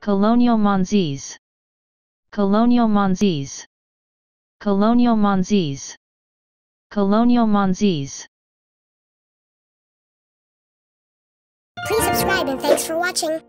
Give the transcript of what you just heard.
Colonial Monzies. Colonial Monzies. Colonial Monzies. Colonial Monzies. Please subscribe and thanks for watching.